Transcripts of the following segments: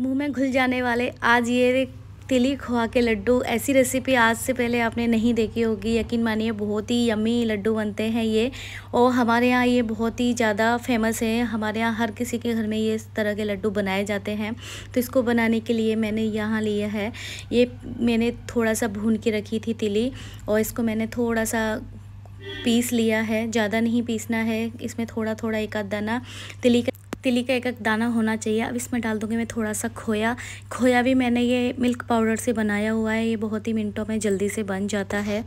मुंह में घुल जाने वाले आज ये तिली खोआ के लड्डू ऐसी रेसिपी आज से पहले आपने नहीं देखी होगी यकीन मानिए बहुत ही यमी लड्डू बनते हैं ये और हमारे यहाँ ये बहुत ही ज़्यादा फेमस है हमारे यहाँ हर किसी के घर में ये इस तरह के लड्डू बनाए जाते हैं तो इसको बनाने के लिए मैंने यहाँ लिया है ये मैंने थोड़ा सा भून के रखी थी तिली और इसको मैंने थोड़ा सा पीस लिया है ज़्यादा नहीं पीसना है इसमें थोड़ा थोड़ा एक आध दाना तिली का तिली का एक एक दाना होना चाहिए अब इसमें डाल दूँगी मैं थोड़ा सा खोया खोया भी मैंने ये मिल्क पाउडर से बनाया हुआ है ये बहुत ही मिनटों में जल्दी से बन जाता है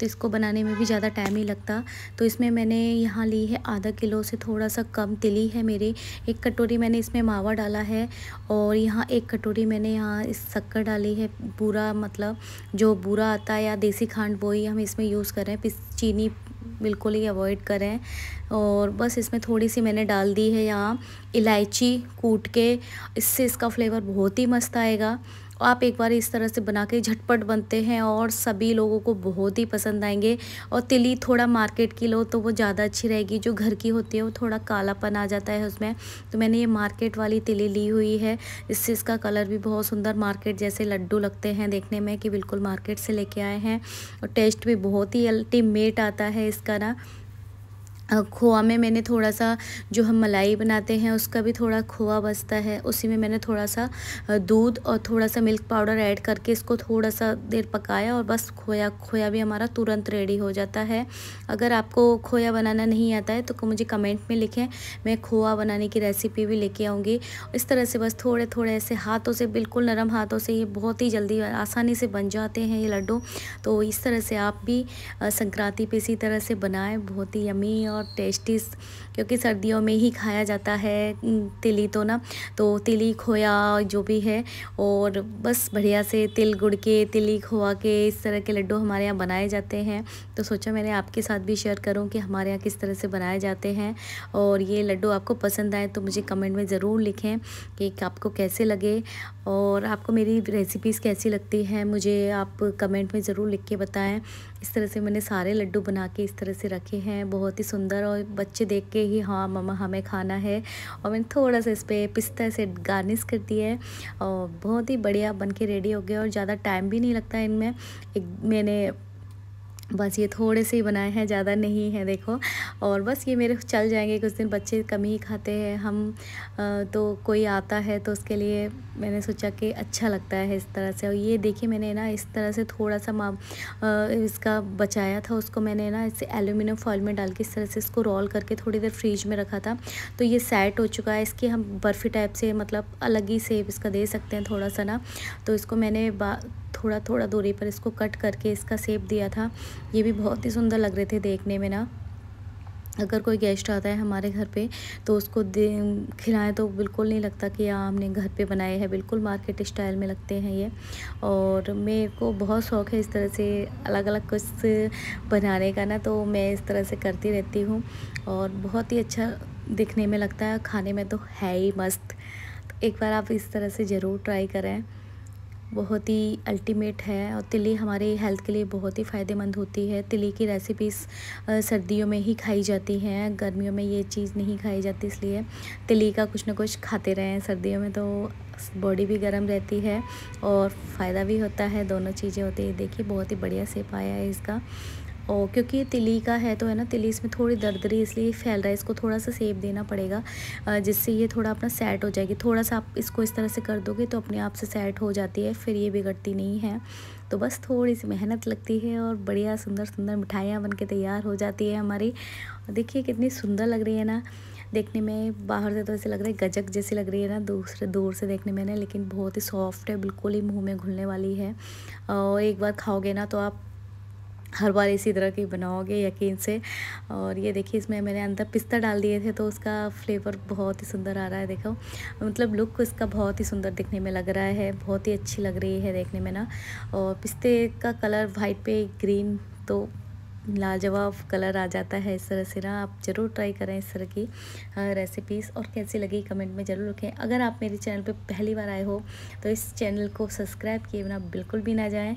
तो इसको बनाने में भी ज़्यादा टाइम नहीं लगता तो इसमें मैंने यहाँ ली है आधा किलो से थोड़ा सा कम तिली है मेरी एक कटोरी मैंने इसमें मावा डाला है और यहाँ एक कटोरी मैंने यहाँ इस शक्कर डाली है पूरा मतलब जो बूरा आता है या देसी खांड बोई हम इसमें यूज़ कर रहे हैं चीनी बिल्कुल ही अवॉइड करें और बस इसमें थोड़ी सी मैंने डाल दी है यहाँ इलायची कूट के इससे इसका फ्लेवर बहुत ही मस्त आएगा आप एक बार इस तरह से बना के झटपट बनते हैं और सभी लोगों को बहुत ही पसंद आएंगे और तिली थोड़ा मार्केट की लो तो वो ज़्यादा अच्छी रहेगी जो घर की होती है वो थोड़ा कालापन आ जाता है उसमें तो मैंने ये मार्केट वाली तिली ली हुई है इससे इसका कलर भी बहुत सुंदर मार्केट जैसे लड्डू लगते हैं देखने में कि बिल्कुल मार्केट से लेके आए हैं और टेस्ट भी बहुत ही अल्टीमेट आता है इसका ना खोआ में मैंने थोड़ा सा जो हम मलाई बनाते हैं उसका भी थोड़ा खोआ बचता है उसी में मैंने थोड़ा सा दूध और थोड़ा सा मिल्क पाउडर ऐड करके इसको थोड़ा सा देर पकाया और बस खोया खोया भी हमारा तुरंत रेडी हो जाता है अगर आपको खोया बनाना नहीं आता है तो मुझे कमेंट में लिखें मैं खोआ बनाने की रेसिपी भी लेके आऊँगी इस तरह से बस थोड़े थोड़े ऐसे हाथों से बिल्कुल नरम हाथों से ये बहुत ही जल्दी आसानी से बन जाते हैं ये लड्डू तो इस तरह से आप भी संक्रांति पर इसी तरह से बनाएँ बहुत ही यमी और टेस्टी क्योंकि सर्दियों में ही खाया जाता है तिली तो ना तो तिली खोया जो भी है और बस बढ़िया से तिल गुड़ के तिली खोआ के इस तरह के लड्डू हमारे यहाँ बनाए जाते हैं तो सोचा मैंने आपके साथ भी शेयर करूँ कि हमारे यहाँ किस तरह से बनाए जाते हैं और ये लड्डू आपको पसंद आए तो मुझे कमेंट में ज़रूर लिखें कि आपको कैसे लगे और आपको मेरी रेसिपीज़ कैसी लगती हैं मुझे आप कमेंट में ज़रूर लिख के बताएँ इस तरह से मैंने सारे लड्डू बना के इस तरह से रखे हैं बहुत ही सुंदर और बच्चे देख के ही हाँ मम्मा हमें खाना है और मैंने थोड़ा सा इस पर पिस्ता से गार्निश कर दिया है और बहुत ही बढ़िया बन के रेडी हो गया और ज़्यादा टाइम भी नहीं लगता इनमें एक मैंने बस ये थोड़े से ही बनाए हैं ज़्यादा नहीं है देखो और बस ये मेरे चल जाएंगे कुछ दिन बच्चे कम ही खाते हैं हम तो कोई आता है तो उसके लिए मैंने सोचा कि अच्छा लगता है इस तरह से और ये देखिए मैंने ना इस तरह से थोड़ा सा माँ इसका बचाया था उसको मैंने ना इसे एल्यूमिनियम फॉइल में डाल के इस तरह से इसको रोल करके थोड़ी देर फ्रीज में रखा था तो ये सेट हो चुका है इसकी हम बर्फ़ी टाइप से मतलब अलग ही सेप इसका दे सकते हैं थोड़ा सा ना तो इसको मैंने थोड़ा थोड़ा दूरी पर इसको कट करके इसका सेप दिया था ये भी बहुत ही सुंदर लग रहे थे देखने में ना अगर कोई गेस्ट आता है हमारे घर पे तो उसको खिलाएं तो बिल्कुल नहीं लगता कि यहाँ हमने घर पे बनाए हैं बिल्कुल मार्केट स्टाइल में लगते हैं ये और मेरे को बहुत शौक़ है इस तरह से अलग अलग कुछ बनाने का ना तो मैं इस तरह से करती रहती हूँ और बहुत ही अच्छा दिखने में लगता है खाने में तो है ही मस्त एक बार आप इस तरह से ज़रूर ट्राई करें बहुत ही अल्टीमेट है और तिली हमारे हेल्थ के लिए बहुत ही फ़ायदेमंद होती है तिली की रेसिपीज़ सर्दियों में ही खाई जाती हैं गर्मियों में ये चीज़ नहीं खाई जाती इसलिए तिली का कुछ ना कुछ खाते रहें सर्दियों में तो बॉडी भी गर्म रहती है और फ़ायदा भी होता है दोनों चीज़ें होती है देखिए बहुत ही बढ़िया सेप आया है इसका और क्योंकि ये तिली का है तो है ना तिली इसमें थोड़ी दर्दरी इसलिए फैल रहा है इसको थोड़ा सा सेब देना पड़ेगा जिससे ये थोड़ा अपना सेट हो जाएगी थोड़ा सा आप इसको इस तरह से कर दोगे तो अपने आप से सेट हो जाती है फिर ये बिगड़ती नहीं है तो बस थोड़ी सी मेहनत लगती है और बढ़िया सुंदर सुंदर मिठाइयाँ बन के तैयार हो जाती है हमारी देखिए कितनी सुंदर लग रही है ना देखने में बाहर से तो ऐसे लग रहा है गजक जैसी लग रही है ना दूसरे दूर से देखने में ना लेकिन बहुत ही सॉफ्ट है बिल्कुल ही मुंह में घुलने वाली है और एक बार खाओगे ना तो आप हर बार इसी तरह की बनाओगे यकीन से और ये देखिए इसमें मैंने अंदर पिस्ता डाल दिए थे तो उसका फ्लेवर बहुत ही सुंदर आ रहा है देखो मतलब लुक इसका बहुत ही सुंदर दिखने में लग रहा है बहुत ही अच्छी लग रही है देखने में ना और पिस्ते का कलर वाइट पे ग्रीन तो लाजवाब कलर आ जाता है इस तरह से ना आप ज़रूर ट्राई करें इस तरह की रेसिपीज़ और कैसी लगी कमेंट में ज़रूर लिखें अगर आप मेरे चैनल पे पहली बार आए हो तो इस चैनल को सब्सक्राइब किए बिना बिल्कुल भी ना जाएं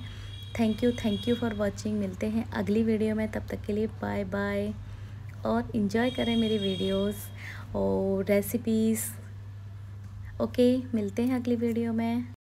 thank you thank you for watching मिलते हैं अगली वीडियो में तब तक के लिए बाय बाय और इन्जॉय करें मेरी वीडियोस और रेसिपीज़ ओके मिलते हैं अगली वीडियो में